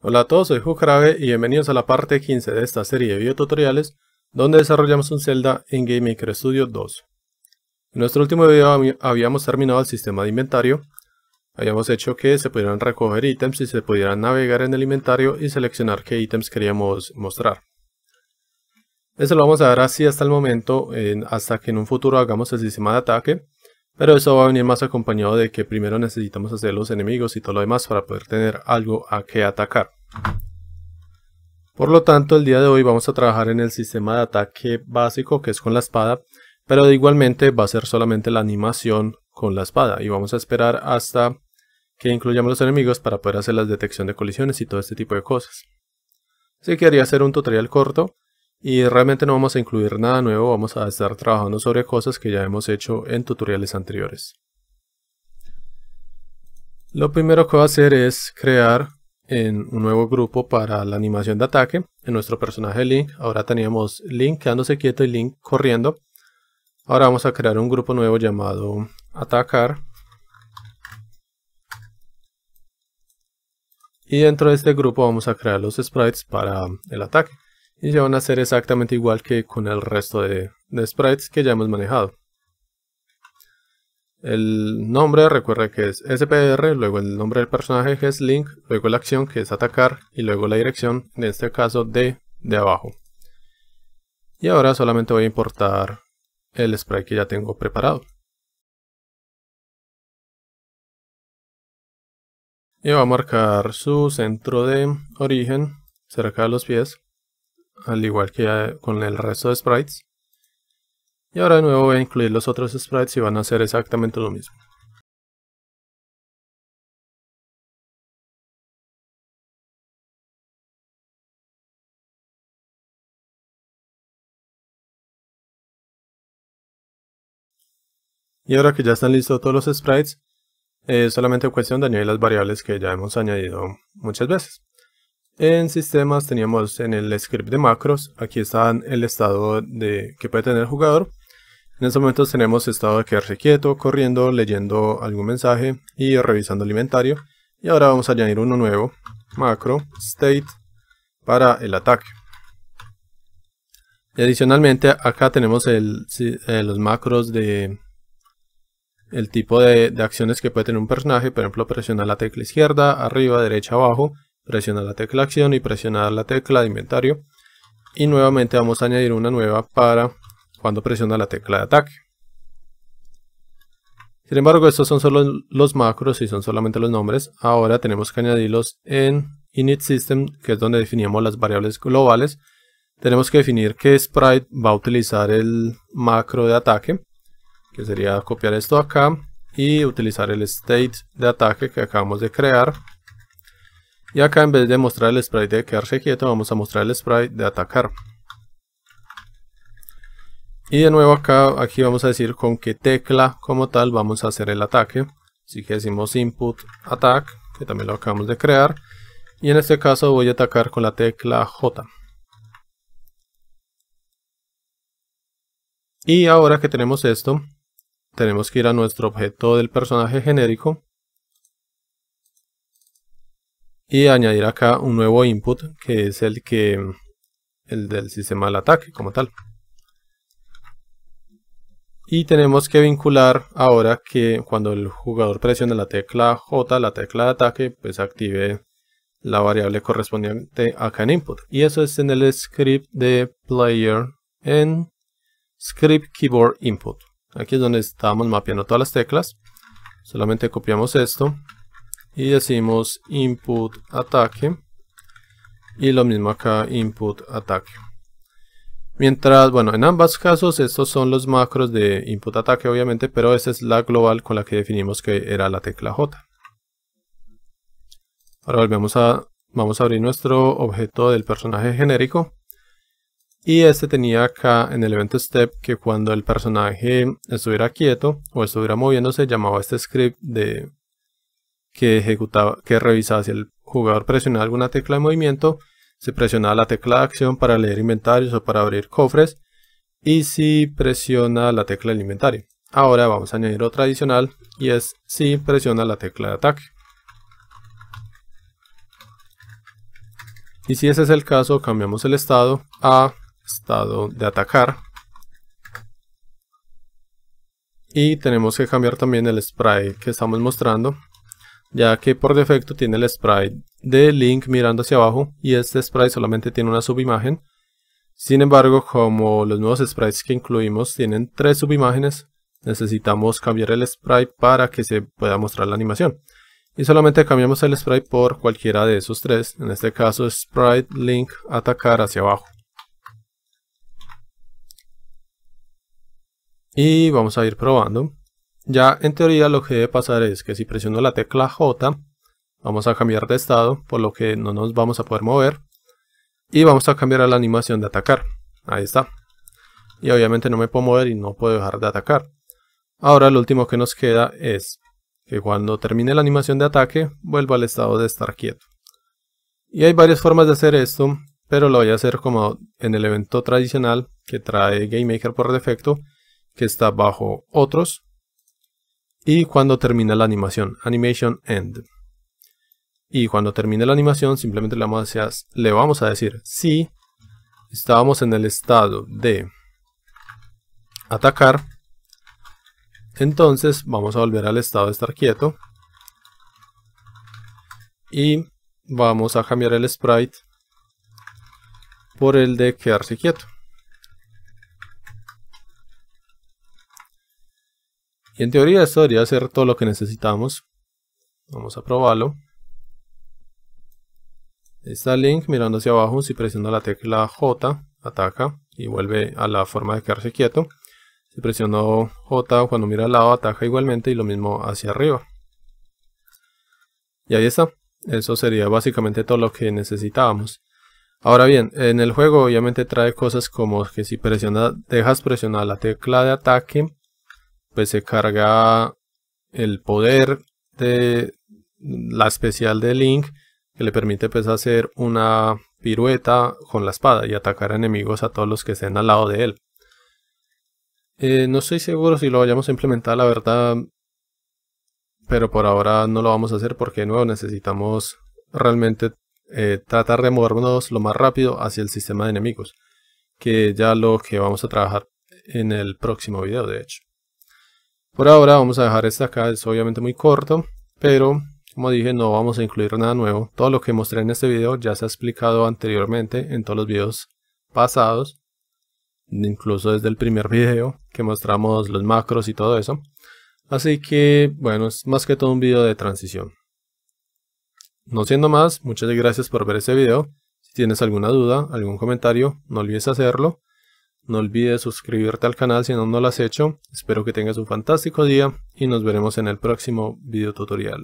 Hola a todos, soy Jujrabe y bienvenidos a la parte 15 de esta serie de videotutoriales donde desarrollamos un Zelda en Game Maker Studio 2. En nuestro último video habíamos terminado el sistema de inventario, habíamos hecho que se pudieran recoger ítems y se pudieran navegar en el inventario y seleccionar qué ítems queríamos mostrar. Eso lo vamos a ver así hasta el momento, hasta que en un futuro hagamos el sistema de ataque, pero eso va a venir más acompañado de que primero necesitamos hacer los enemigos y todo lo demás para poder tener algo a que atacar. Por lo tanto, el día de hoy vamos a trabajar en el sistema de ataque básico que es con la espada, pero igualmente va a ser solamente la animación con la espada y vamos a esperar hasta que incluyamos los enemigos para poder hacer la detección de colisiones y todo este tipo de cosas. Así que haría hacer un tutorial corto y realmente no vamos a incluir nada nuevo, vamos a estar trabajando sobre cosas que ya hemos hecho en tutoriales anteriores. Lo primero que va a hacer es crear un nuevo grupo para la animación de ataque. En nuestro personaje Link, ahora teníamos Link quedándose quieto y Link corriendo. Ahora vamos a crear un grupo nuevo llamado Atacar. Y dentro de este grupo vamos a crear los sprites para el ataque y ya van a ser exactamente igual que con el resto de, sprites que ya hemos manejado. El nombre recuerda que es SPR, luego el nombre del personaje que es Link, luego la acción que es atacar y luego la dirección, en este caso de, de abajo. Y ahora solamente voy a importar el sprite que ya tengo preparado. Y va a marcar su centro de origen cerca de los pies al igual que eh, con el resto de sprites. Y ahora de nuevo voy a incluir los otros sprites y van a hacer exactamente lo mismo. Y ahora que ya están listos todos los sprites, es solamente cuestión de añadir las variables que ya hemos añadido muchas veces. En sistemas teníamos en el script de macros, aquí está el estado de, que puede tener el jugador. En estos momentos tenemos estado de quedarse quieto, corriendo, leyendo algún mensaje y revisando el inventario. Y ahora vamos a añadir uno nuevo, macro state, para el ataque. Y adicionalmente acá tenemos eh, los macros de el tipo de, de acciones que puede tener un personaje, por ejemplo presionar la tecla izquierda, arriba, derecha, abajo presionar la tecla acción y presionar la tecla de inventario. Y nuevamente vamos a añadir una nueva para cuando presiona la tecla de ataque. Sin embargo, estos son solo los macros y son solamente los nombres. Ahora tenemos que añadirlos en init system, que es donde definimos las variables globales. Tenemos que definir qué sprite va a utilizar el macro de ataque, que sería copiar esto acá y utilizar el state de ataque que acabamos de crear y acá en vez de mostrar el sprite de quedarse quieto, vamos a mostrar el sprite de atacar. Y de nuevo acá, aquí vamos a decir con qué tecla como tal vamos a hacer el ataque. Así que decimos input attack, que también lo acabamos de crear. Y en este caso voy a atacar con la tecla J. Y ahora que tenemos esto, tenemos que ir a nuestro objeto del personaje genérico y añadir acá un nuevo input que es el que el del sistema del ataque como tal y tenemos que vincular ahora que cuando el jugador presione la tecla J, la tecla de ataque, pues active la variable correspondiente acá en input. Y eso es en el script de player en script keyboard input. Aquí es donde estamos mapeando todas las teclas. Solamente copiamos esto y decimos input ataque y lo mismo acá input ataque mientras bueno en ambos casos estos son los macros de input ataque obviamente pero esta es la global con la que definimos que era la tecla j ahora volvemos a vamos a abrir nuestro objeto del personaje genérico y este tenía acá en el evento step que cuando el personaje estuviera quieto o estuviera moviéndose llamaba este script de que, ejecutaba, que revisaba si el jugador presionaba alguna tecla de movimiento, se presiona la tecla de acción para leer inventarios o para abrir cofres, y si presiona la tecla de inventario. Ahora vamos a añadir otra adicional, y es si presiona la tecla de ataque. Y si ese es el caso, cambiamos el estado a estado de atacar. Y tenemos que cambiar también el spray que estamos mostrando ya que por defecto tiene el sprite de Link mirando hacia abajo y este sprite solamente tiene una subimagen. Sin embargo, como los nuevos sprites que incluimos tienen tres subimágenes, necesitamos cambiar el sprite para que se pueda mostrar la animación. Y solamente cambiamos el sprite por cualquiera de esos tres, en este caso sprite link atacar hacia abajo. Y vamos a ir probando. Ya en teoría lo que debe pasar es que si presiono la tecla J, vamos a cambiar de estado, por lo que no nos vamos a poder mover. Y vamos a cambiar a la animación de atacar. Ahí está. Y obviamente no me puedo mover y no puedo dejar de atacar. Ahora lo último que nos queda es que cuando termine la animación de ataque, vuelva al estado de estar quieto. Y hay varias formas de hacer esto, pero lo voy a hacer como en el evento tradicional que trae GameMaker por defecto, que está bajo Otros, y cuando termina la animación, animation end. Y cuando termine la animación, simplemente le vamos, a, le vamos a decir si estábamos en el estado de atacar. Entonces vamos a volver al estado de estar quieto. Y vamos a cambiar el sprite por el de quedarse quieto. Y en teoría esto debería ser todo lo que necesitamos. Vamos a probarlo. Está link mirando hacia abajo. Si presiono la tecla J, ataca y vuelve a la forma de quedarse quieto. Si presiono J cuando mira al lado, ataca igualmente y lo mismo hacia arriba. Y ahí está. Eso sería básicamente todo lo que necesitábamos. Ahora bien, en el juego obviamente trae cosas como que si presiona, dejas presionar la tecla de ataque, pues se carga el poder de la especial de Link que le permite pues, hacer una pirueta con la espada y atacar enemigos a todos los que estén al lado de él. Eh, no estoy seguro si lo vayamos a implementar la verdad, pero por ahora no lo vamos a hacer porque de nuevo necesitamos realmente eh, tratar de movernos lo más rápido hacia el sistema de enemigos, que ya lo que vamos a trabajar en el próximo video de hecho. Por ahora vamos a dejar esta acá, es obviamente muy corto, pero como dije no vamos a incluir nada nuevo. Todo lo que mostré en este video ya se ha explicado anteriormente en todos los videos pasados, incluso desde el primer video que mostramos los macros y todo eso. Así que bueno, es más que todo un video de transición. No siendo más, muchas gracias por ver este video. Si tienes alguna duda, algún comentario, no olvides hacerlo. No olvides suscribirte al canal si aún no lo has hecho. Espero que tengas un fantástico día y nos veremos en el próximo video tutorial.